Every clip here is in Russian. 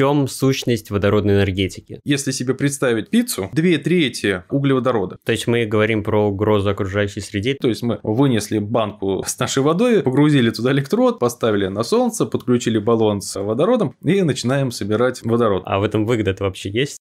чем сущность водородной энергетики? Если себе представить пиццу, две трети углеводорода. То есть мы говорим про угрозу окружающей среде. То есть мы вынесли банку с нашей водой, погрузили туда электрод, поставили на солнце, подключили баллон с водородом и начинаем собирать водород. А в этом выгода вообще есть?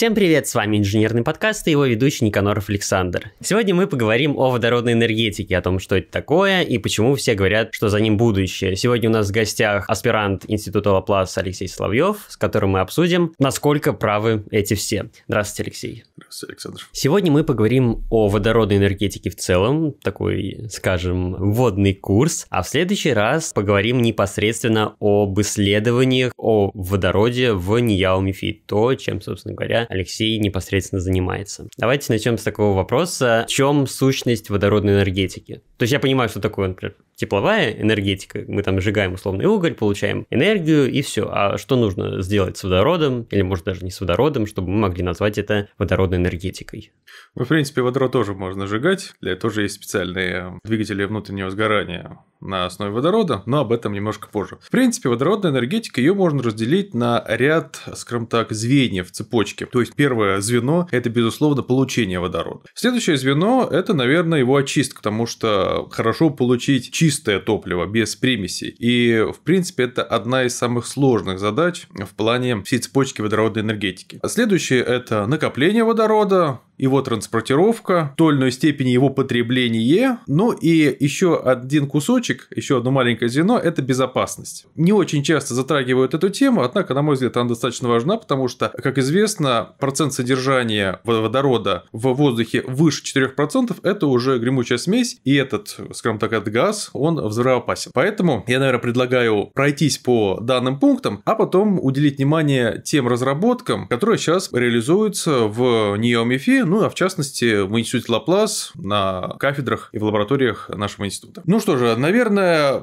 Всем привет, с вами инженерный подкаст и его ведущий Никаноров Александр. Сегодня мы поговорим о водородной энергетике, о том, что это такое и почему все говорят, что за ним будущее. Сегодня у нас в гостях аспирант Института Лаплас Алексей Соловьев, с которым мы обсудим, насколько правы эти все. Здравствуйте, Алексей. Здравствуйте, Александр. Сегодня мы поговорим о водородной энергетике в целом, такой, скажем, водный курс, а в следующий раз поговорим непосредственно об исследованиях о водороде в Нияумифи, то, чем, собственно говоря, Алексей непосредственно занимается. Давайте начнем с такого вопроса. В чем сущность водородной энергетики? То есть я понимаю, что такое, например, тепловая энергетика. Мы там сжигаем условный уголь, получаем энергию и все. А что нужно сделать с водородом, или может даже не с водородом, чтобы мы могли назвать это водородной энергетикой? Ну, в принципе, водород тоже можно сжигать. Для этого тоже есть специальные э, двигатели внутреннего сгорания на основе водорода, но об этом немножко позже. В принципе, водородная энергетика, ее можно разделить на ряд, скажем так, звеньев цепочки. То есть, первое звено – это, безусловно, получение водорода. Следующее звено – это, наверное, его очистка, потому что хорошо получить чистый чистое топливо, без примесей. И, в принципе, это одна из самых сложных задач в плане всей цепочки водородной энергетики. А следующее – это накопление водорода, его транспортировка, в той или иной степени его потребление. Ну и еще один кусочек, еще одно маленькое звено – это безопасность. Не очень часто затрагивают эту тему, однако, на мой взгляд, она достаточно важна, потому что, как известно, процент содержания водорода в воздухе выше 4% – это уже гремучая смесь, и этот, скажем так, этот газ, он взрывоопасен. Поэтому я, наверное, предлагаю пройтись по данным пунктам, а потом уделить внимание тем разработкам, которые сейчас реализуются в Неомифе, ну а в частности в Институте Лаплас на кафедрах и в лабораториях нашего института. Ну что же, наверное,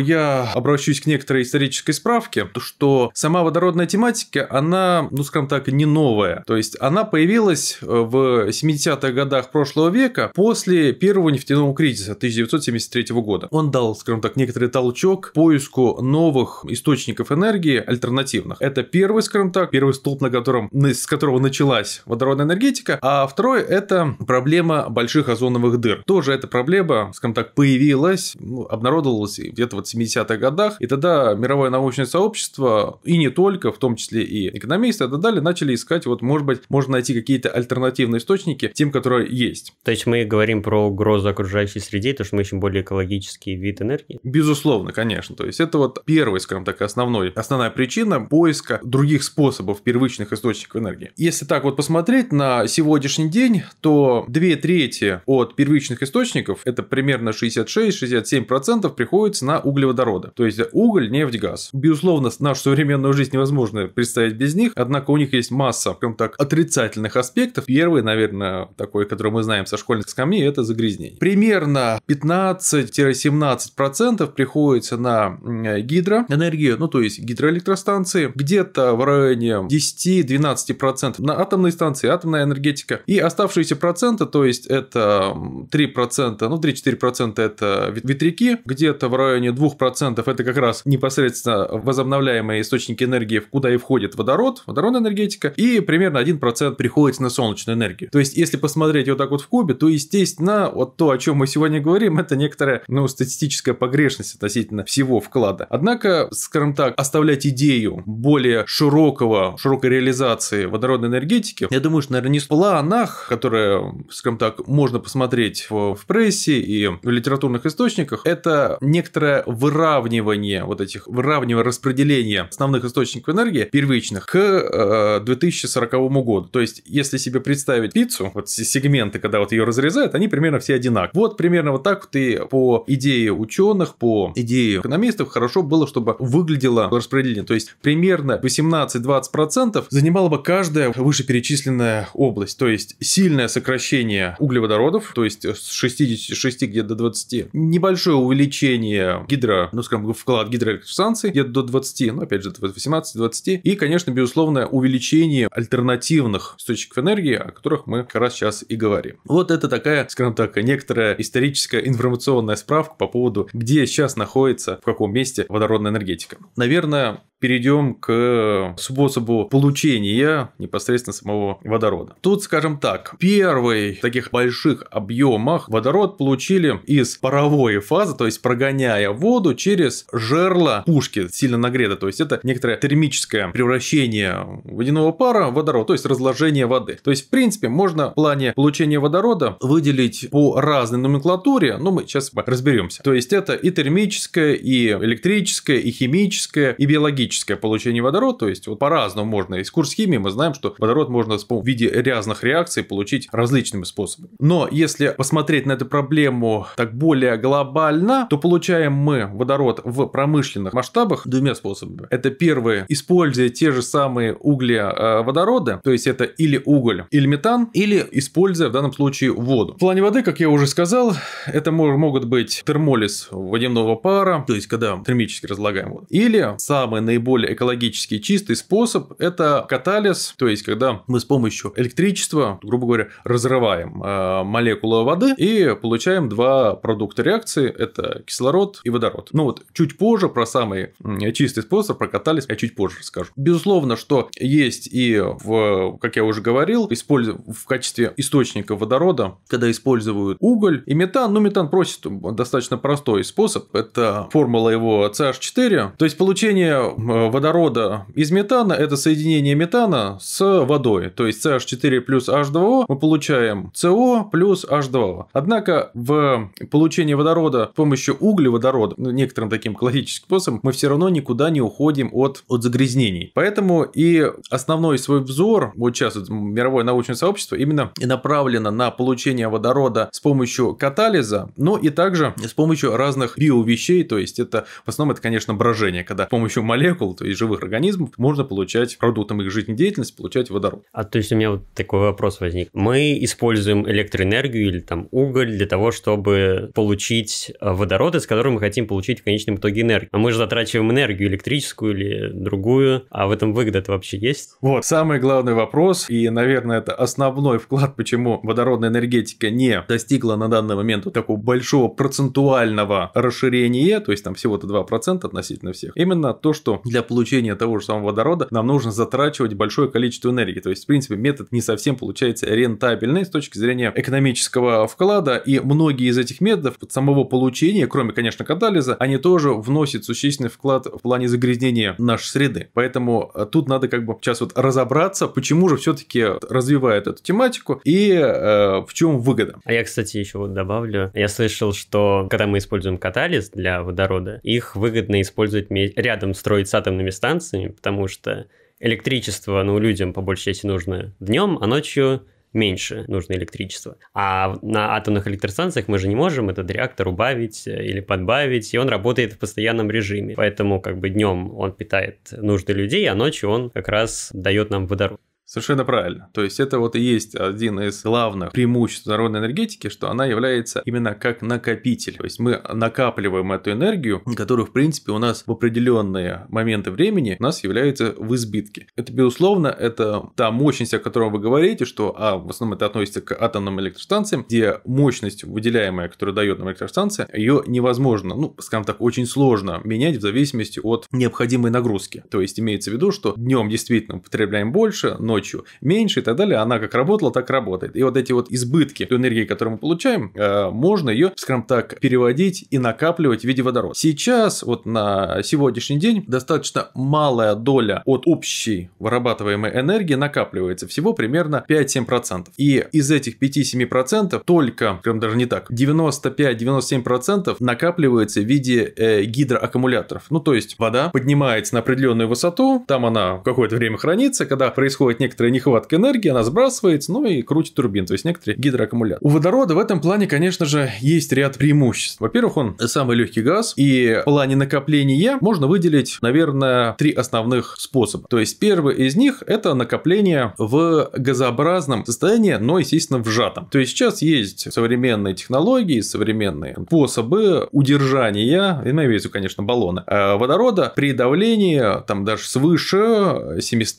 я обращусь к некоторой исторической справке, что сама водородная тематика, она, ну скажем так, не новая. То есть она появилась э, в 70-х годах прошлого века после первого нефтяного кризиса 1973 года. Он дал, скажем так, некоторый толчок поиску новых источников энергии альтернативных. Это первый, скажем так, первый столб, на котором, с которого началась водородная энергетика, а а второе – это проблема больших озоновых дыр. Тоже эта проблема, скажем так, появилась, ну, обнародовалась где-то вот в 70-х годах, и тогда мировое научное сообщество, и не только, в том числе и экономисты, и а так далее, начали искать, вот, может быть, можно найти какие-то альтернативные источники тем, которые есть. То есть мы говорим про угрозу окружающей среде, то что мы ищем более экологический вид энергии? Безусловно, конечно. То есть это вот первый, скажем так, основной, основная причина поиска других способов первичных источников энергии. Если так вот посмотреть на сегодняшний сегодняшний день, то две трети от первичных источников, это примерно 66-67% приходится на углеводороды. То есть уголь, нефть, газ. Безусловно, нашу современную жизнь невозможно представить без них, однако у них есть масса, скажем так, отрицательных аспектов. Первый, наверное, такой, который мы знаем со школьных скамей, это загрязнение. Примерно 15-17% приходится на э, гидроэнергию, ну то есть гидроэлектростанции, где-то в районе 10-12% на атомные станции, атомная энергетика карточках. И оставшиеся проценты, то есть это 3%, ну 3-4% это ветряки, где-то в районе 2% это как раз непосредственно возобновляемые источники энергии, куда и входит водород, водородная энергетика, и примерно 1% приходится на солнечную энергию. То есть если посмотреть вот так вот в кубе, то естественно вот то, о чем мы сегодня говорим, это некоторая ну, статистическая погрешность относительно всего вклада. Однако, скажем так, оставлять идею более широкого, широкой реализации водородной энергетики, я думаю, что, наверное, не спала, сторонах, которые, скажем так, можно посмотреть в, в прессе и в литературных источниках, это некоторое выравнивание вот этих, выравнивание распределения основных источников энергии первичных к э, 2040 году. То есть, если себе представить пиццу, вот сегменты, когда вот ее разрезают, они примерно все одинаковые. Вот примерно вот так вот и по идее ученых, по идее экономистов хорошо было, чтобы выглядело распределение. То есть, примерно 18-20% занимала бы каждая вышеперечисленная область. То есть есть сильное сокращение углеводородов, то есть с 66 где-то до 20, небольшое увеличение гидро, ну, скажем, вклад гидроэлектростанций где-то до 20, ну, опять же, 18-20, и, конечно, безусловно, увеличение альтернативных источников энергии, о которых мы как раз сейчас и говорим. Вот это такая, скажем так, некоторая историческая информационная справка по поводу, где сейчас находится, в каком месте водородная энергетика. Наверное, перейдем к способу получения непосредственно самого водорода. Тут, скажем, скажем так, первый в таких больших объемах водород получили из паровой фазы, то есть прогоняя воду через жерло пушки сильно нагрето, То есть это некоторое термическое превращение водяного пара в водород, то есть разложение воды. То есть, в принципе, можно в плане получения водорода выделить по разной номенклатуре, но мы сейчас разберемся. То есть это и термическое, и электрическое, и химическое, и биологическое получение водорода. То есть вот по-разному можно. Из курс химии мы знаем, что водород можно в виде рязных реакции получить различными способами. Но если посмотреть на эту проблему так более глобально, то получаем мы водород в промышленных масштабах двумя способами. Это первое, используя те же самые угли э, водорода, то есть это или уголь, или метан, или используя в данном случае воду. В плане воды, как я уже сказал, это могут быть термолиз водяного пара, то есть когда термически разлагаем воду. Или самый наиболее экологически чистый способ – это катализ, то есть когда мы с помощью электричества средство, грубо говоря, разрываем э, молекулу воды и получаем два продукта реакции, это кислород и водород. Ну вот, чуть позже про самый чистый способ прокатались, я чуть позже расскажу. Безусловно, что есть и, в, как я уже говорил, использу в качестве источника водорода, когда используют уголь и метан, ну метан просит достаточно простой способ, это формула его CH4, то есть получение водорода из метана, это соединение метана с водой, то есть CH4 плюс H2O мы получаем CO плюс H2O. Однако в получении водорода с помощью углеводорода, ну, некоторым таким классическим способом, мы все равно никуда не уходим от, от загрязнений. Поэтому и основной свой взор, вот сейчас вот, мировое научное сообщество, именно и направлено на получение водорода с помощью катализа, но ну и также с помощью разных биовещей, то есть это в основном это, конечно, брожение, когда с помощью молекул, то есть живых организмов, можно получать продуктом их жизнедеятельности, получать водород. А то есть у меня вот такой вопрос вопрос возник. Мы используем электроэнергию или там уголь для того, чтобы получить э, водород, из которого мы хотим получить в конечном итоге энергию. А мы же затрачиваем энергию электрическую или другую, а в этом выгода это вообще есть? Вот, самый главный вопрос, и, наверное, это основной вклад, почему водородная энергетика не достигла на данный момент вот такого большого процентуального расширения, то есть там всего-то 2% относительно всех, именно то, что для получения того же самого водорода нам нужно затрачивать большое количество энергии. То есть, в принципе, метод не совсем получается получается рентабельной с точки зрения экономического вклада, и многие из этих методов от самого получения, кроме, конечно, катализа, они тоже вносят существенный вклад в плане загрязнения нашей среды. Поэтому э, тут надо как бы сейчас вот разобраться, почему же все-таки развивают эту тематику и э, в чем выгода. А я, кстати, еще вот добавлю, я слышал, что когда мы используем катализ для водорода, их выгодно использовать рядом строить с атомными станциями, потому что электричество, ну, людям по большей части нужно днем, а ночью меньше нужно электричество. А на атомных электростанциях мы же не можем этот реактор убавить э, или подбавить, и он работает в постоянном режиме. Поэтому как бы днем он питает нужды людей, а ночью он как раз дает нам водород. Совершенно правильно. То есть это вот и есть один из главных преимуществ народной энергетики, что она является именно как накопитель. То есть мы накапливаем эту энергию, которую, в принципе, у нас в определенные моменты времени у нас является в избытке. Это, безусловно, это та мощность, о которой вы говорите, что, а, в основном это относится к атомным электростанциям, где мощность выделяемая, которую дает нам электростанция, ее невозможно, ну, скажем так, очень сложно менять в зависимости от необходимой нагрузки. То есть имеется в виду, что днем действительно потребляем больше, но ночью меньше и так далее. Она как работала, так работает. И вот эти вот избытки энергии, которую мы получаем, э, можно ее, скажем так, переводить и накапливать в виде водорода. Сейчас, вот на сегодняшний день, достаточно малая доля от общей вырабатываемой энергии накапливается. Всего примерно 5-7%. И из этих 5-7% только, прям даже не так, 95-97% накапливается в виде э, гидроаккумуляторов. Ну, то есть вода поднимается на определенную высоту, там она какое-то время хранится, когда происходит некое некоторая нехватка энергии, она сбрасывает, ну и крутит турбин, то есть некоторые гидроаккумулятор. У водорода в этом плане, конечно же, есть ряд преимуществ. Во-первых, он самый легкий газ, и в плане накопления можно выделить, наверное, три основных способа. То есть первый из них – это накопление в газообразном состоянии, но, естественно, в сжатом. То есть сейчас есть современные технологии, современные способы удержания, и на в виду, конечно, баллона, э, водорода при давлении там даже свыше 700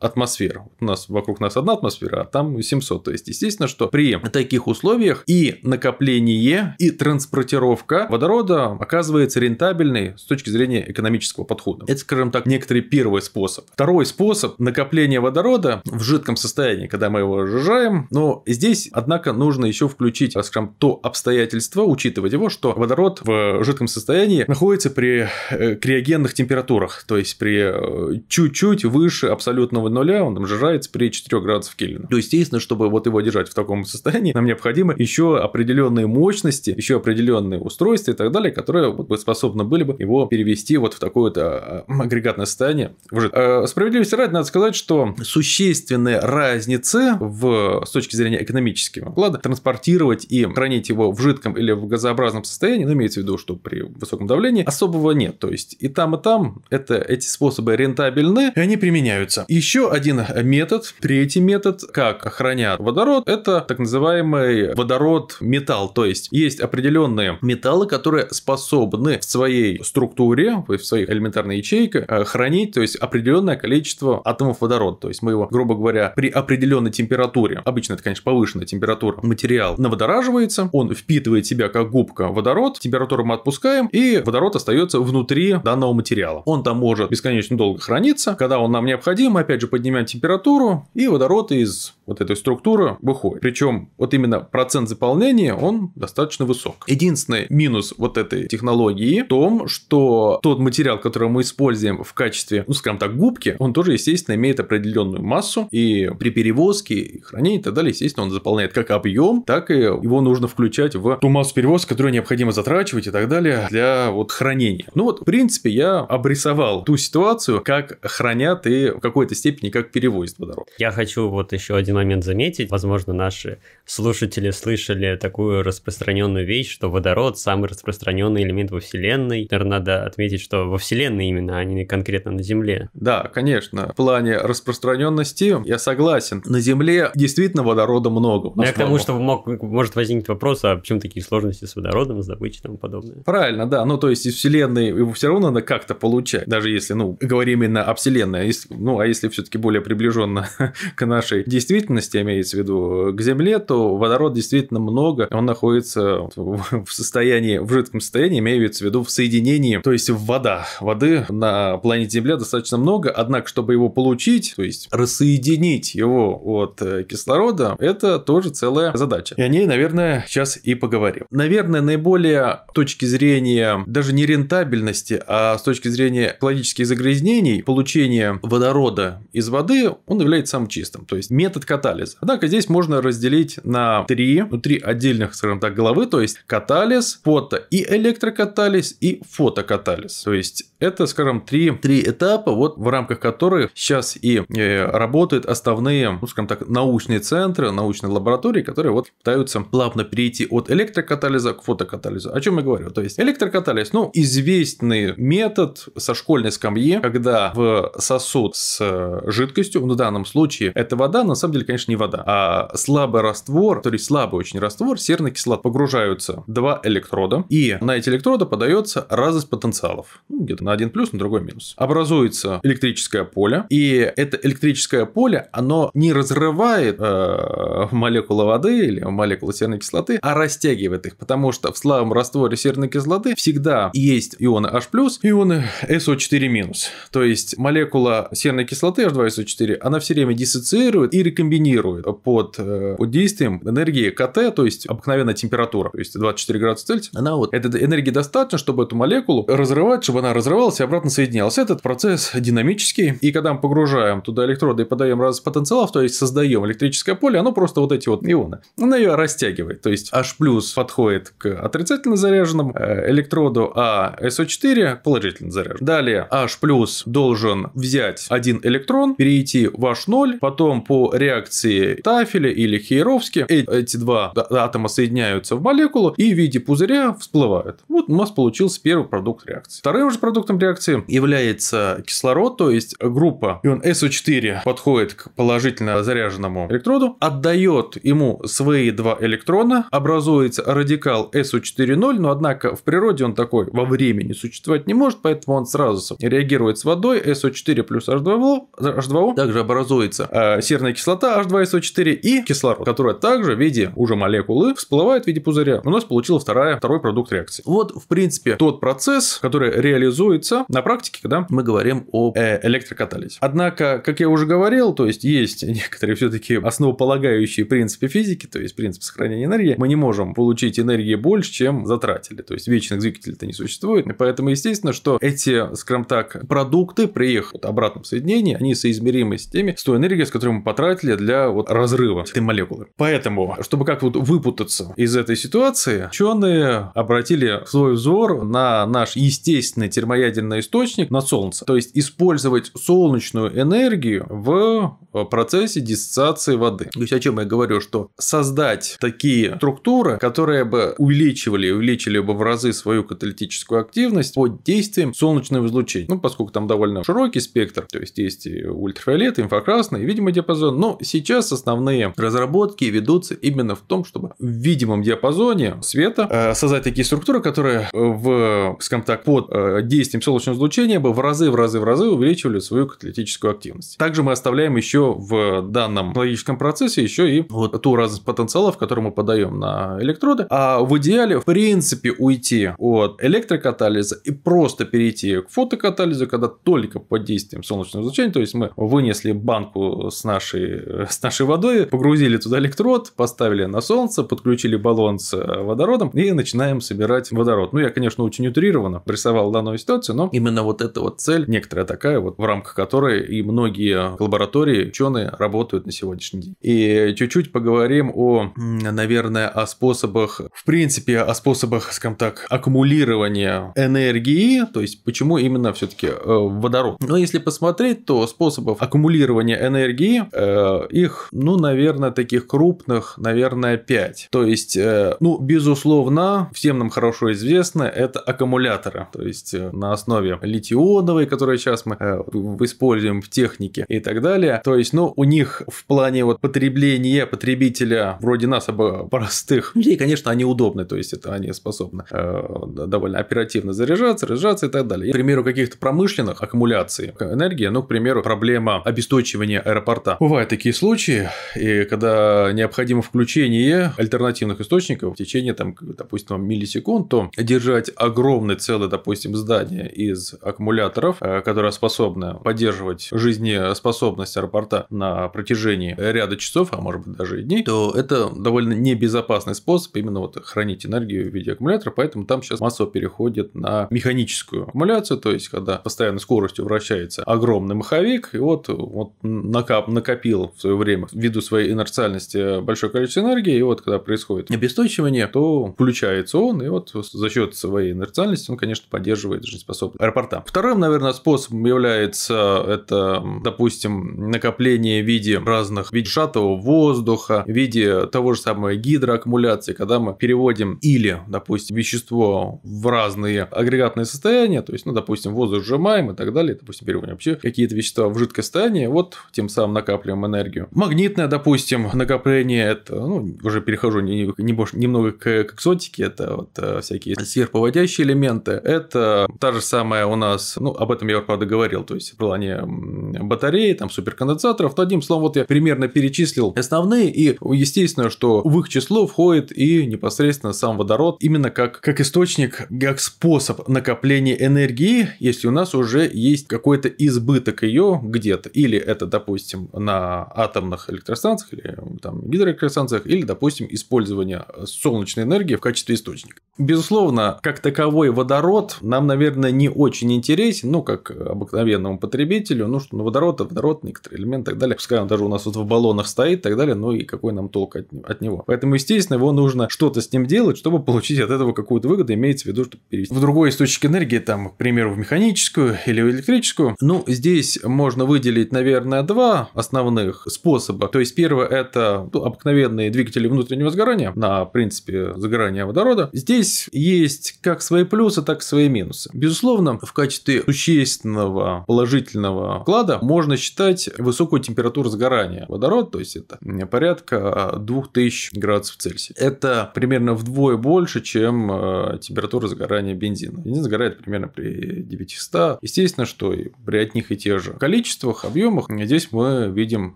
атмосфер у нас вокруг нас одна атмосфера, а там 700. То есть, естественно, что при таких условиях и накопление, и транспортировка водорода оказывается рентабельной с точки зрения экономического подхода. Это, скажем так, некоторый первый способ. Второй способ накопления водорода в жидком состоянии, когда мы его сжижаем, но здесь, однако, нужно еще включить, скажем, то обстоятельство, учитывать его, что водород в жидком состоянии находится при э, криогенных температурах, то есть при э, чуть-чуть выше абсолютного нуля, он там сжижается нравится при 4 градусах Кельвина. То ну, естественно, чтобы вот его держать в таком состоянии, нам необходимо еще определенные мощности, еще определенные устройства и так далее, которые вот бы способны были бы его перевести вот в такое-то а, агрегатное состояние. Уже. А, справедливости ради, надо сказать, что существенная разницы в, с точки зрения экономического вклада транспортировать и хранить его в жидком или в газообразном состоянии, ну, имеется в виду, что при высоком давлении особого нет. То есть и там, и там это, эти способы рентабельны, и они применяются. Еще один метод метод. Третий метод, как охранять водород, это так называемый водород-металл. То есть есть определенные металлы, которые способны в своей структуре, в своей элементарной ячейке э, хранить, то есть определенное количество атомов водорода. То есть мы его, грубо говоря, при определенной температуре, обычно это, конечно, повышенная температура, материал наводораживается, он впитывает в себя как губка водород, температуру мы отпускаем, и водород остается внутри данного материала. Он там может бесконечно долго храниться. Когда он нам необходим, опять же поднимаем температуру, структуру, и водород из вот этой структуры выходит. Причем вот именно процент заполнения, он достаточно высок. Единственный минус вот этой технологии в том, что тот материал, который мы используем в качестве, ну, скажем так, губки, он тоже, естественно, имеет определенную массу, и при перевозке, хранении и так далее, естественно, он заполняет как объем, так и его нужно включать в ту массу перевозки, которую необходимо затрачивать и так далее для вот хранения. Ну вот, в принципе, я обрисовал ту ситуацию, как хранят и в какой-то степени как перевозят качество Я хочу вот еще один момент заметить. Возможно, наши слушатели слышали такую распространенную вещь, что водород самый распространенный элемент во Вселенной. Наверное, надо отметить, что во Вселенной именно, а не конкретно на Земле. Да, конечно. В плане распространенности я согласен. На Земле действительно водорода много. Ну, я к тому, что мог, может возникнуть вопрос, а почему такие сложности с водородом, с добычей и тому подобное. Правильно, да. Ну, то есть из Вселенной его все равно надо как-то получать. Даже если, ну, говорим именно о Вселенной. А ну, а если все-таки более приближенно приближенно к нашей действительности, имеется в виду, к Земле, то водород действительно много, он находится в состоянии, в жидком состоянии, имеется в виду в соединении, то есть в вода. Воды на планете Земля достаточно много, однако, чтобы его получить, то есть рассоединить его от э, кислорода, это тоже целая задача. И о ней, наверное, сейчас и поговорим. Наверное, наиболее с точки зрения даже не рентабельности, а с точки зрения экологических загрязнений, получение водорода из воды, он он является самым чистым, то есть метод катализа. Однако здесь можно разделить на три, ну, три отдельных, скажем так, головы, то есть катализ, фото и электрокатализ и фотокатализ. То есть это, скажем, три, три этапа, вот в рамках которых сейчас и э, работают основные, ну, скажем так, научные центры, научные лаборатории, которые вот пытаются плавно перейти от электрокатализа к фотокатализу. О чем я говорю? То есть электрокатализ, ну, известный метод со школьной скамьи, когда в сосуд с э, жидкостью, ну да, данном случае эта вода, на самом деле, конечно, не вода, а слабый раствор, то есть слабый очень раствор, серный кислот. Погружаются два электрода, и на эти электроды подается разность потенциалов. Ну, где-то на один плюс, на другой минус. Образуется электрическое поле, и это электрическое поле, оно не разрывает э, молекулы воды или молекулы серной кислоты, а растягивает их, потому что в слабом растворе серной кислоты всегда есть ионы H+, ионы SO4-. То есть молекула серной кислоты H2SO4, она все время диссоциирует и рекомбинирует под, э, под действием энергии КТ, то есть обыкновенная температура, то есть 24 градуса Цельсия, она вот, этой энергии достаточно, чтобы эту молекулу разрывать, чтобы она разрывалась и обратно соединялась. Этот процесс динамический, и когда мы погружаем туда электроды и подаем раз потенциалов, то есть создаем электрическое поле, оно просто вот эти вот ионы, она ее растягивает, то есть H подходит к отрицательно заряженному э, электроду, а SO4 положительно заряжен. Далее H должен взять один электрон, перейти ваш ноль, потом по реакции Тафеля или Хейровски эти два атома соединяются в молекулу и в виде пузыря всплывают. Вот у нас получился первый продукт реакции. Вторым же продуктом реакции является кислород, то есть группа ион SO4 подходит к положительно заряженному электроду, отдает ему свои два электрона, образуется радикал SO4,0, но однако в природе он такой во времени существовать не может, поэтому он сразу реагирует с водой, SO4 плюс H2O, H2O также образуется э, серная кислота H2SO4 и кислород, которая также в виде уже молекулы всплывает в виде пузыря. У нас получился вторая, второй продукт реакции. Вот, в принципе, тот процесс, который реализуется на практике, когда мы говорим о э, электрокатализе. Однако, как я уже говорил, то есть есть некоторые все-таки основополагающие принципы физики, то есть принцип сохранения энергии. Мы не можем получить энергии больше, чем затратили. То есть вечных двигателей-то не существует. И поэтому, естественно, что эти, скажем так, продукты при их вот обратном соединении, они соизмеримы с системе с той энергией, с которой мы потратили для вот разрыва этой молекулы. Поэтому, чтобы как-то вот выпутаться из этой ситуации, ученые обратили свой взор на наш естественный термоядерный источник, на Солнце. То есть использовать солнечную энергию в в э, процессе диссоциации воды. То есть о чем я говорю, что создать такие структуры, которые бы увеличивали, увеличили бы в разы свою каталитическую активность под действием солнечного излучения. Ну, поскольку там довольно широкий спектр, то есть есть и ультрафиолет, и инфракрасный, и видимый диапазон, но сейчас основные разработки ведутся именно в том, чтобы в видимом диапазоне света э, создать такие структуры, которые э, в, скажем так, под действием солнечного излучения бы в разы, в разы, в разы увеличивали свою каталитическую активность. Также мы оставляем еще еще в данном логическом процессе еще и вот ту разность потенциалов, которую мы подаем на электроды. А в идеале, в принципе, уйти от электрокатализа и просто перейти к фотокатализу, когда только под действием солнечного излучения, то есть мы вынесли банку с нашей, э, с нашей водой, погрузили туда электрод, поставили на солнце, подключили баллон с э, водородом и начинаем собирать водород. Ну, я, конечно, очень утрированно рисовал данную ситуацию, но именно вот эта вот цель, некоторая такая, вот в рамках которой и многие лаборатории ученые работают на сегодняшний день. И чуть-чуть поговорим о, наверное, о способах, в принципе, о способах, скажем так, аккумулирования энергии, то есть почему именно все-таки э, водород. Но если посмотреть, то способов аккумулирования энергии, э, их, ну, наверное, таких крупных, наверное, 5. То есть, э, ну, безусловно, всем нам хорошо известно, это аккумуляторы. То есть, э, на основе литионовой, которые сейчас мы э, используем в технике и так далее. То есть, ну, у них в плане вот потребления потребителя вроде нас, простых людей, конечно, они удобны, то есть, это они способны э, довольно оперативно заряжаться, разжаться и так далее. И, к примеру, каких-то промышленных аккумуляций энергии, ну, к примеру, проблема обесточивания аэропорта. Бывают такие случаи, и когда необходимо включение альтернативных источников в течение, там, допустим, миллисекунд, то держать огромный целый, допустим, здание из аккумуляторов, э, которые способны поддерживать жизнеспособность аэропорта, транспорта на протяжении ряда часов, а может быть даже и дней, то это довольно небезопасный способ именно вот хранить энергию в виде аккумулятора, поэтому там сейчас массово переходит на механическую аккумуляцию, то есть когда постоянной скоростью вращается огромный маховик, и вот, вот накап, накопил в свое время ввиду своей инерциальности большое количество энергии, и вот когда происходит обесточивание, то включается он, и вот за счет своей инерциальности он, конечно, поддерживает жизнеспособность аэропорта. Вторым, наверное, способом является это, допустим, накопление накопление в виде разных, в виде сжатого воздуха, в виде того же самого гидроаккумуляции, когда мы переводим или, допустим, вещество в разные агрегатные состояния, то есть, ну, допустим, воздух сжимаем и так далее, допустим, переводим вообще какие-то вещества в жидкое состояние, вот тем самым накапливаем энергию. Магнитное, допустим, накопление, это, ну, уже перехожу не, не, больше, немного к, к экзотике, это вот э, всякие сверхповодящие элементы, это та же самая у нас, ну, об этом я, правда, говорил, то есть, в плане батареи, там, суперконденсатор, ассоциаторов. Одним словом, вот я примерно перечислил основные, и естественно, что в их число входит и непосредственно сам водород, именно как, как источник, как способ накопления энергии, если у нас уже есть какой-то избыток ее где-то. Или это, допустим, на атомных электростанциях или там, гидроэлектростанциях, или, допустим, использование солнечной энергии в качестве источника. Безусловно, как таковой водород нам, наверное, не очень интересен, ну, как обыкновенному потребителю, ну, что ну, водород а – это водород, некоторые элементы момент и так далее. Пускай он даже у нас вот в баллонах стоит и так далее, ну и какой нам толк от, от него. Поэтому, естественно, его нужно что-то с ним делать, чтобы получить от этого какую-то выгоду, имеется в виду, чтобы перевести в другой источник энергии, там, к примеру, в механическую или в электрическую. Ну, здесь можно выделить, наверное, два основных способа. То есть, первое – это ну, обыкновенные двигатели внутреннего сгорания на принципе сгорания водорода. Здесь есть как свои плюсы, так и свои минусы. Безусловно, в качестве существенного положительного вклада можно считать высокую высокую температуру сгорания водорода, то есть это порядка 2000 а, градусов Цельсия. Это примерно вдвое больше, чем а, температура сгорания бензина. Бензин сгорает примерно при 900. Естественно, что и при одних и тех же количествах, объемах, здесь мы видим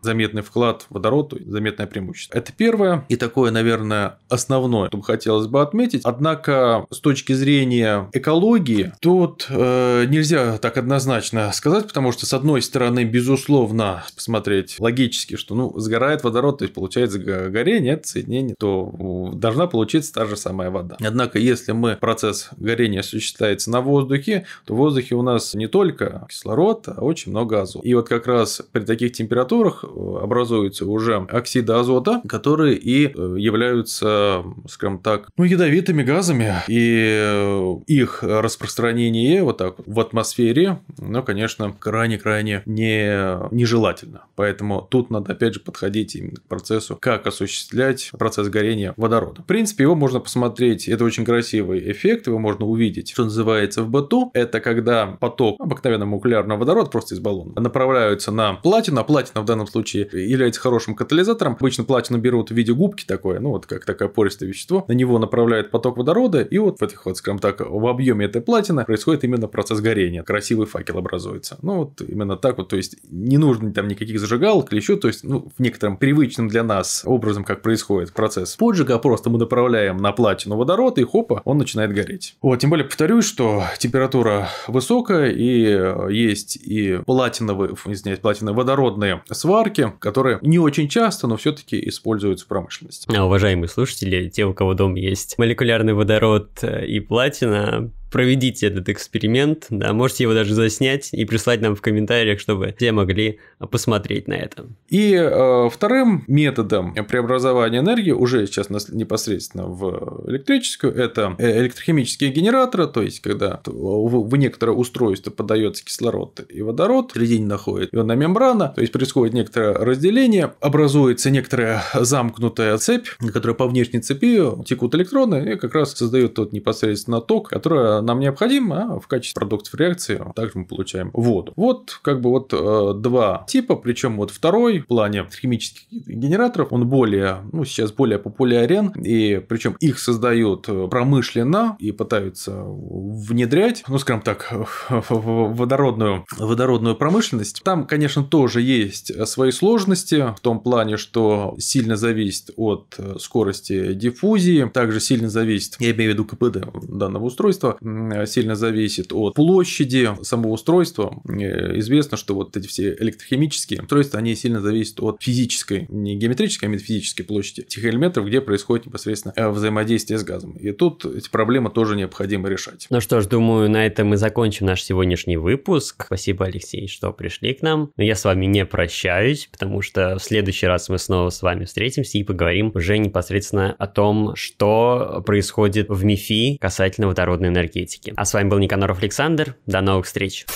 заметный вклад водорода, заметное преимущество. Это первое и такое, наверное, основное, что бы хотелось бы отметить. Однако, с точки зрения экологии, тут э, нельзя так однозначно сказать, потому что, с одной стороны, безусловно, если посмотреть логически, что ну, сгорает водород, то есть получается горение, это соединение, то должна получиться та же самая вода. Однако, если мы процесс горения осуществляется на воздухе, то в воздухе у нас не только кислород, а очень много азота. И вот как раз при таких температурах э, образуются уже оксиды азота, которые и э, являются, скажем так, ну, ядовитыми газами. И э, их распространение вот так в атмосфере, ну, конечно, крайне-крайне не, нежелательно желательно. Поэтому тут надо опять же подходить именно к процессу, как осуществлять процесс горения водорода. В принципе, его можно посмотреть, это очень красивый эффект, его можно увидеть, что называется в бату? Это когда поток обыкновенного молекулярного водорода просто из баллона направляются на платину, а платина в данном случае является хорошим катализатором. Обычно платину берут в виде губки такое, ну вот как такое пористое вещество, на него направляют поток водорода, и вот в этих вот, скажем так, в объеме этой платины происходит именно процесс горения. Красивый факел образуется. Ну вот именно так вот, то есть не нужно там никаких зажигалок или еще, то есть, ну, в некотором привычном для нас образом, как происходит процесс поджига, а просто мы направляем на платину водород, и хопа, он начинает гореть. Вот, тем более повторюсь, что температура высокая, и э, есть и платиновые, извиняюсь, платиново-водородные сварки, которые не очень часто, но все-таки используются в промышленности. А, уважаемые слушатели, те, у кого дом есть молекулярный водород э, и платина, проведите этот эксперимент, да, можете его даже заснять и прислать нам в комментариях, чтобы все могли посмотреть на это. И э, вторым методом преобразования энергии, уже сейчас непосредственно в электрическую, это э, электрохимические генераторы, то есть когда в, в некоторое устройство подается кислород и водород, среди них находит ионная мембрана, то есть происходит некоторое разделение, образуется некоторая замкнутая цепь, которая по внешней цепи текут электроны и как раз создает тот непосредственно ток, который нам необходимо а в качестве продуктов реакции также мы получаем воду. Вот как бы вот э, два типа, причем вот второй в плане химических генераторов, он более, ну сейчас более популярен, и причем их создают э, промышленно и пытаются внедрять, ну скажем так, в водородную, водородную промышленность. Там, конечно, тоже есть свои сложности в том плане, что сильно зависит от э, скорости диффузии, также сильно зависит, я имею в виду КПД данного устройства, Э, сильно зависит от площади самого устройства. Э, известно, что вот эти все электрохимические устройства, они сильно зависят от физической, не геометрической, а именно площади тех элементов, где происходит непосредственно э, взаимодействие с газом. И тут эти проблемы тоже необходимо решать. Ну что ж, думаю, на этом мы закончим наш сегодняшний выпуск. Спасибо, Алексей, что пришли к нам. Но я с вами не прощаюсь, потому что в следующий раз мы снова с вами встретимся и поговорим уже непосредственно о том, что происходит в МИФИ касательно водородной энергии критики. А с вами был Никаноров Александр. До новых встреч.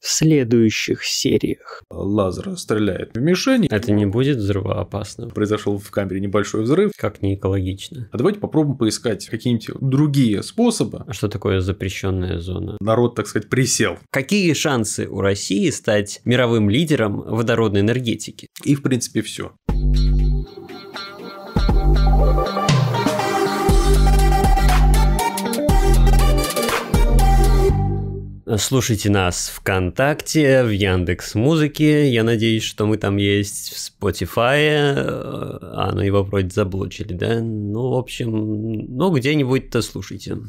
В следующих сериях. Лазер стреляет в мишени. Это не будет взрывоопасно. Произошел в камере небольшой взрыв. Как не экологично. А давайте попробуем поискать какие-нибудь другие способы. А что такое запрещенная зона? Народ, так сказать, присел. Какие шансы у России стать мировым лидером водородной энергетики? И, в принципе, все. Слушайте нас ВКонтакте, в Яндекс Музыке. Я надеюсь, что мы там есть в Spotify. А, ну его вроде заблочили, да? Ну, в общем, ну где-нибудь-то слушайте.